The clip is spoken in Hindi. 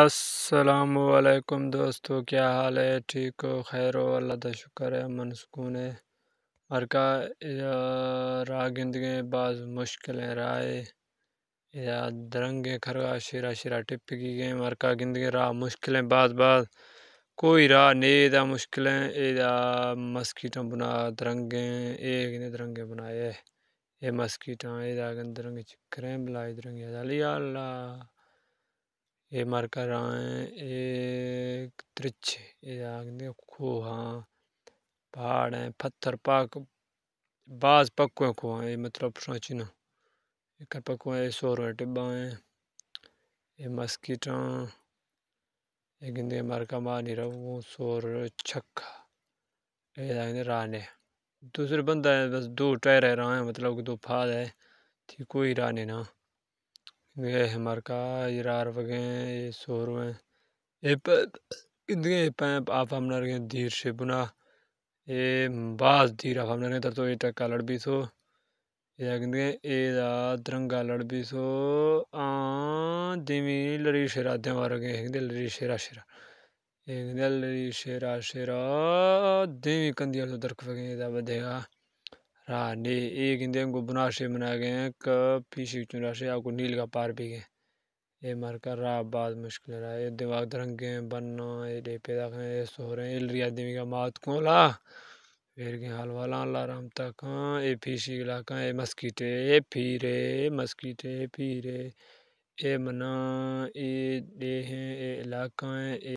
असलकुम दोस्तों क्या हाल है ठीक हो खैर हो अल्लाह का शुक्र है मन सुकून है हर का राह गिंदगी बाज मुश्किलें राय या दरंगे खरगा शेरा शेरा टिप की गए हर का गिंदगी राह मुश्किलें बाज बाज कोई राह नहीं दा मुश्किलें एदा मस्कीटा बना दरंगे एक ने दरंगे बनाए ये मस्कीटा एह्दा दरंगे चिकरें बलाई दरंगे अल्लाह ये मरकर आए एक त्रिछ ये खो हाँ पहाड़ हैं पत्थर पाक बाज पक्को खूह ये मतलब सोचना एक पक्को ये सोर टिब्बा हैं ये मस्कीटा ये गिंदे मरका मार नहीं रहा सोर छक ये राने दूसरे बंदा है बस दो टायर मतलब है रहा है मतलब दो फाद है थी कोई राने ना ये ये सोरवे धीर से बुना ये बास धीर आप तो ये टक्का लड़ भी सो ये ए दा तिरंगा लड़ भी सो आ दिमी लड़ी शेरा दे मारगे लड़ी शेरा शेरा इंदे लड़ी शेरा शेरा देवी कंदिया तो दरक वगे दा हाँ, ने एक इंदे हमको से बना गए हैं क चुना से आपको नील का पार भी गए ये मार कर रहा बाद मुश्किल रहा ये दिमाग दरंग गए बनना ये डे पैदा गए ये सो रहे हैं इल रिया देवी का मात को ला फिर गए हाल वाला अल्लाह राम तक हाँ ये फीसी इलाका ये मस्कीटे ये फीरे मस्कीटे रे ए मना ए दे हैं ए इलाका है ए